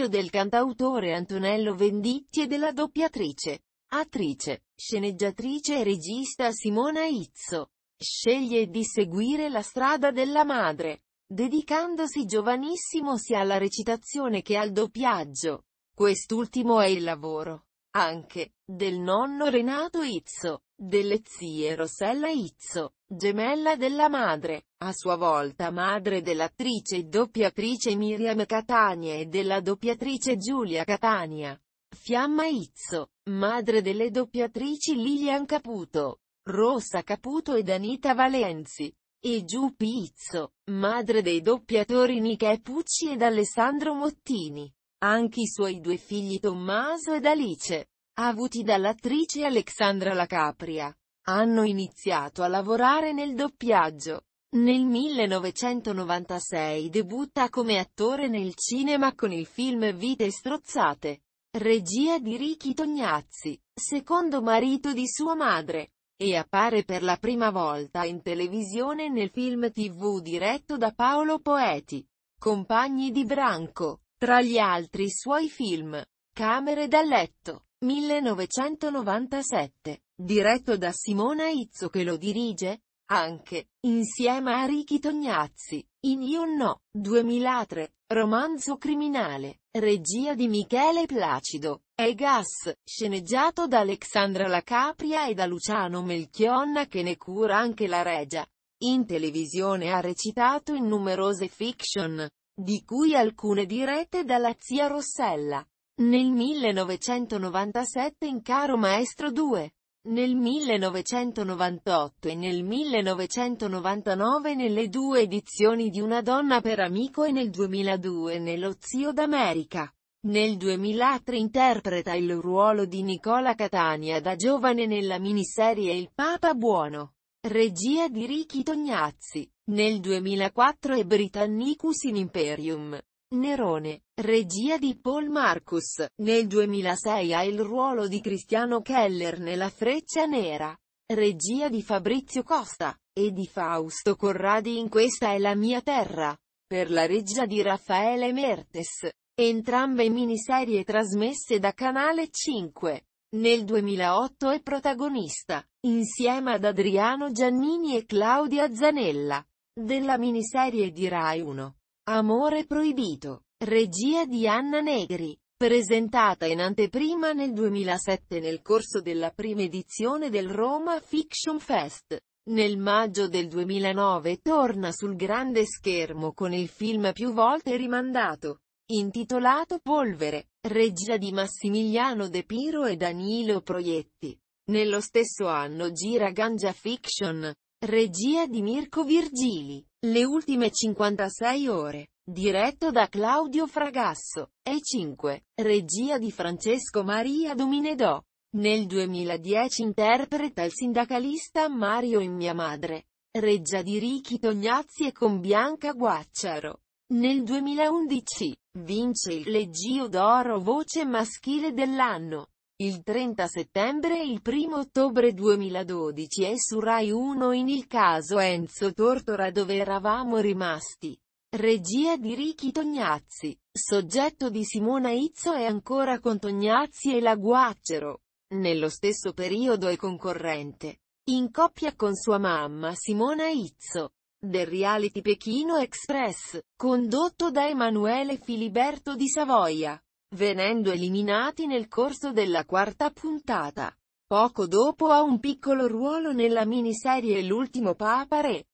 figlio del cantautore Antonello Venditti e della doppiatrice, attrice, sceneggiatrice e regista Simona Izzo. Sceglie di seguire la strada della madre, dedicandosi giovanissimo sia alla recitazione che al doppiaggio. Quest'ultimo è il lavoro anche, del nonno Renato Izzo, delle zie Rossella Izzo, gemella della madre, a sua volta madre dell'attrice e doppiatrice Miriam Catania e della doppiatrice Giulia Catania. Fiamma Izzo, madre delle doppiatrici Lilian Caputo, Rossa Caputo ed Anita Valenzi, e Giù Pizzo, madre dei doppiatori Nike Pucci ed Alessandro Mottini. Anche i suoi due figli Tommaso ed Alice, avuti dall'attrice Alexandra Lacapria, hanno iniziato a lavorare nel doppiaggio. Nel 1996 debutta come attore nel cinema con il film Vite strozzate, regia di Ricky Tognazzi, secondo marito di sua madre, e appare per la prima volta in televisione nel film tv diretto da Paolo Poeti, Compagni di Branco. Tra gli altri suoi film, Camere da letto, 1997, diretto da Simona Izzo che lo dirige, anche, insieme a Ricky Tognazzi, in You No, 2003, romanzo criminale, regia di Michele Placido, e Gas, sceneggiato da Alexandra Lacapria e da Luciano Melchionna che ne cura anche la regia. In televisione ha recitato in numerose fiction, di cui alcune dirette dalla zia Rossella. Nel 1997 in Caro Maestro 2. Nel 1998 e nel 1999 nelle due edizioni di Una donna per amico e nel 2002 nello Zio d'America. Nel 2003 interpreta il ruolo di Nicola Catania da giovane nella miniserie Il Papa Buono. Regia di Ricky Tognazzi. Nel 2004 e Britannicus in Imperium. Nerone. Regia di Paul Marcus. Nel 2006 ha il ruolo di Cristiano Keller nella Freccia Nera. Regia di Fabrizio Costa. E di Fausto Corradi in Questa è la mia terra. Per la regia di Raffaele Mertes. Entrambe miniserie trasmesse da Canale 5. Nel 2008 è protagonista, insieme ad Adriano Giannini e Claudia Zanella, della miniserie di Rai 1, Amore proibito, regia di Anna Negri, presentata in anteprima nel 2007 nel corso della prima edizione del Roma Fiction Fest. Nel maggio del 2009 torna sul grande schermo con il film più volte rimandato, intitolato Polvere, regia di Massimiliano De Piro e Danilo Proietti. Nello stesso anno gira Ganja Fiction, regia di Mirko Virgili, le ultime 56 ore, diretto da Claudio Fragasso, e 5, regia di Francesco Maria Dominedò. Nel 2010 interpreta il sindacalista Mario in Mia Madre, regia di Ricky Tognazzi e con Bianca Guacciaro. Nel 2011, vince il Leggio d'Oro Voce Maschile dell'anno. Il 30 settembre e il 1 ottobre 2012 è su Rai 1 in il caso Enzo Tortora dove eravamo rimasti. Regia di Ricky Tognazzi. Soggetto di Simona Izzo e ancora con Tognazzi e la Guaccero. Nello stesso periodo è concorrente. In coppia con sua mamma Simona Izzo del reality Pechino Express, condotto da Emanuele Filiberto di Savoia, venendo eliminati nel corso della quarta puntata. Poco dopo ha un piccolo ruolo nella miniserie L'ultimo Papa Re.